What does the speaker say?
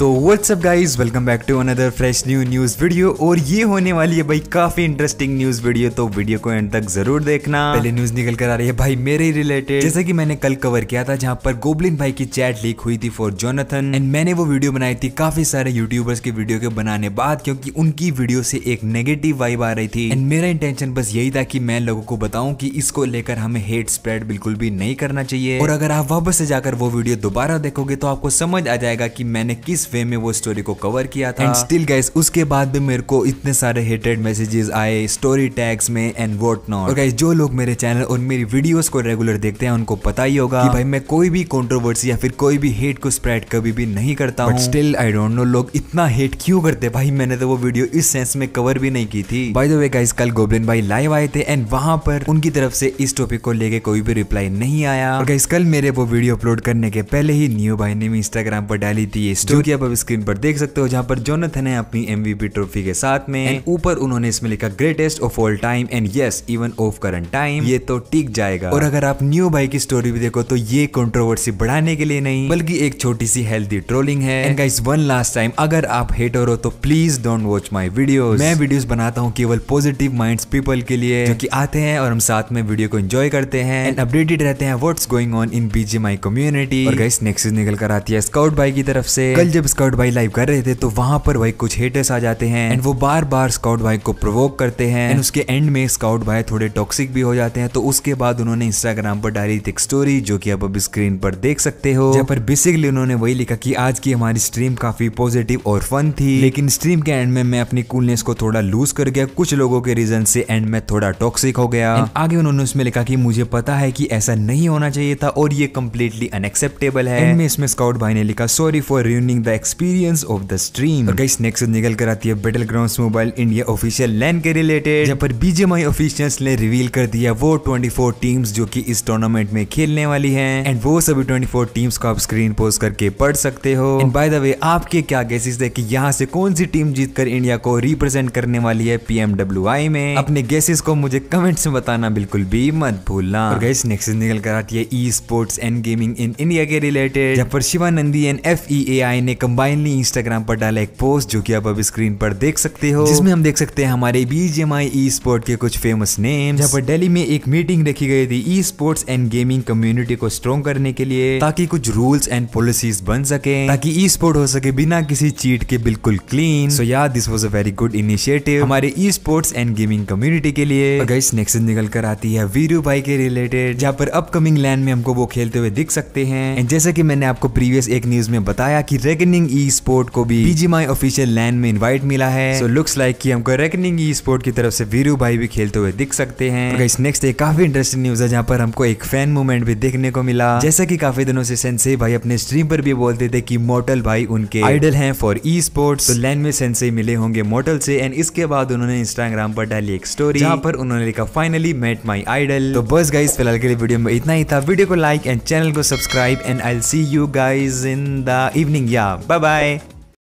तो what's up guys welcome back to another fresh new news video और ये होने वाली है भाई काफ़ी इंटरेस्टिंग न्यूज़ वीडियो तो वीडियो को एंड तक जरूर देखना पहले न्यूज़ निकल कर आ रही है भाई मेरे ही रिलेटेड जैसे कि मैंने कल कवर किया था जहाँ पर गोबलिन भाई की चैट लीक हुई थी फॉर जोनाथन एंड मैंने वो वीडियो बनाई थी काफ़ी सारे यूट्यूबर्स के वीडियो के बनाने बाद क्योंकि उनकी वीडियो से एक नेगेटिव वाइब आ रही थी एंड मेरा इंटेंशन बस यही था की मैं लोगों को बताऊँ की इसको लेकर हमें हेट स्प्रेड बिल्कुल भी नहीं करना चाहिए और अगर आप वापस से जाकर वो वीडियो दोबारा देखोगे तो आपको समझ आ जाएगा की मैंने किस वे में वो स्टोरी को कवर किया था एंड स्टिल गाइस उसके बाद भी मेरे को इतने सारे हेटेड मैसेजेस आए स्टोरी टैग्स में एंड वॉट नॉट और गाइस जो लोग मेरे चैनल और मेरी वीडियोस को रेगुलर देखते हैं उनको पता ही होगा कि भाई मैं कोई भी कॉन्ट्रोवर्सी या फिर कोई भी हेट को स्प्रेड कभी भी नहीं करता हूँ स्टिल आई डोंट नो लोग इतना हेट क्यों करते भाई मैंने तो वो वीडियो इस सेंस में कवर भी नहीं की थी बाय द वे गाइस कल गोब्लिन भाई लाइव आए थे एंड वहां पर उनकी तरफ से इस टॉपिक को लेके कोई भी रिप्लाई नहीं आया और गाइस कल मेरे वो वीडियो अपलोड करने के पहले ही न्यू भाई ने भी इंस्टाग्राम पर डाली थी ये स्टोरी आप अब स्क्रीन पर देख सकते हो जहां पर जोनाथन है अपनी एमवीपी ट्रॉफी के साथ में ऊपर उन्होंने इसमें लिखा greatest of all time and yes even of current time ये तो टिक जाएगा और अगर आप न्यू भाई की स्टोरी भी देखो तो ये कॉन्ट्रोवर्सी बढ़ाने के लिए नहीं बल्कि एक छोटी सी हेल्थी ट्रोलिंग है and guys one last time अगर आप हेटर हो तो please don't watch my video मैं वीडियोस बनाता हूँ केवल पॉजिटिव माइंड्स पीपल के लिए जो कि आते हैं और हम साथ में वीडियो को एंजॉय करते हैं एंड अपडेटेड रहते हैं what's going on in BGMI community और गाइस नेक्स्ट निकल कर आती है स्काउट भाई की तरफ से कल जब स्काउट भाई लाइव कर रहे थे तो वहां पर भाई कुछ हेटर्स आ जाते हैं एंड वो बार बार स्काउट भाई को प्रोवोक करते हैं एंड उसके एंड में स्काउट भाई थोड़े टॉक्सिक भी हो जाते हैं तो उसके बाद उन्होंने इंस्टाग्राम पर डाली एक स्टोरी जो की आप अब स्क्रीन पर देख सकते हो जहाँ पर बेसिकली उन्होंने वही लिखा की आज की हमारी स्ट्रीम काफी पॉजिटिव और फन थी लेकिन स्ट्रीम के एंड में मैं अपनी कूलनेस को थोड़ा लूज कर गया कुछ लोगों के रीजन से एंड में थोड़ा टॉक्सिक हो गया आगे उन्होंने उसमें लिखा की मुझे पता है की ऐसा नहीं होना चाहिए था और ये कम्प्लीटली अनएक्सेप्टेबल है एंड में इसमें स्काउट भाई ने लिखा sorry for ruining the experience of the stream और गाइस नेक्स्ट निकल कर आती है battle ground mobile India official LAN के रिलेटेड जहाँ पर बीजेमआई ऑफिशियल ने रिवील कर दिया वो 24 टीम्स जो कि इस टूर्नामेंट में खेलने वाली हैं एंड वो सभी 24 टीम्स को आप स्क्रीन पोस्ट करके पढ़ सकते हो एंड बाय द वे आपके क्या गेसेस है कि यहाँ से कौन सी टीम जीतकर इंडिया को रिप्रेजेंट करने वाली है पीएमडब्ल्यूआई में अपने गेसेस को मुझे कमेंट्स में बताना बिल्कुल भी मत भूलना और गाइस नेक्स्ट निकल कर आती है esports and gaming in India के रिलेटेड जहाँ पर शिवानंदी एंड एफ ने कंबाइनली इंस्टाग्राम पर डाला एक पोस्ट जो कि आप अब स्क्रीन पर देख सकते हो जिसमें हम देख सकते हैं हमारे बीजेमआई ई स्पोर्ट के कुछ फेमस नेम जहाँ पर डेली में एक मीटिंग रखी गई थी esports and gaming community को स्ट्रॉन्ग करने के लिए ताकि कुछ रूल्स एंड पॉलिसीज बन सके ताकि ई स्पोर्ट हो सके बिना किसी चीट के बिल्कुल clean so yeah this was a very good initiative हमारे esports and gaming community के लिए गाइस नेक्स्ट निकल कर आती है वीरू भाई के रिलेटेड जहाँ पर अपकमिंग लैंड में हमको वो खेलते हुए दिख सकते हैं जैसे की मैंने आपको प्रीवियस एक न्यूज में बताया की रेगन रेकनिंग ई स्पोर्ट को भी माई ऑफिशियल लैंड में इन्वाइट मिला है सो लुक्स लाइक की हमको रेकनिंग ई स्पोर्ट की तरफ से वीरू भाई भी खेलते हुए दिख सकते हैं तो नेक्स्ट एक काफी इंटरेस्टिंग न्यूज है जहाँ पर हमको एक फैन मूवमेंट भी देखने को मिला जैसा की काफी दिनों से सेंसे भाई अपने स्ट्रीम पर भी बोलते थे की मोटल भाई उनके आइडल है फॉर ई स्पोर्ट्स तो लैंड में सेंसे मिले होंगे मोटल से एंड इसके बाद उन्होंने इंस्टाग्राम पर डाली एक स्टोरी जहाँ पर उन्होंने लिखा फाइनली मेट माई आइडल तो बस गाइस फिलहाल के लिए वीडियो में इतना ही था वीडियो को लाइक एंड चैनल को subscribe and I see you guys in the evening yeah Bye-bye.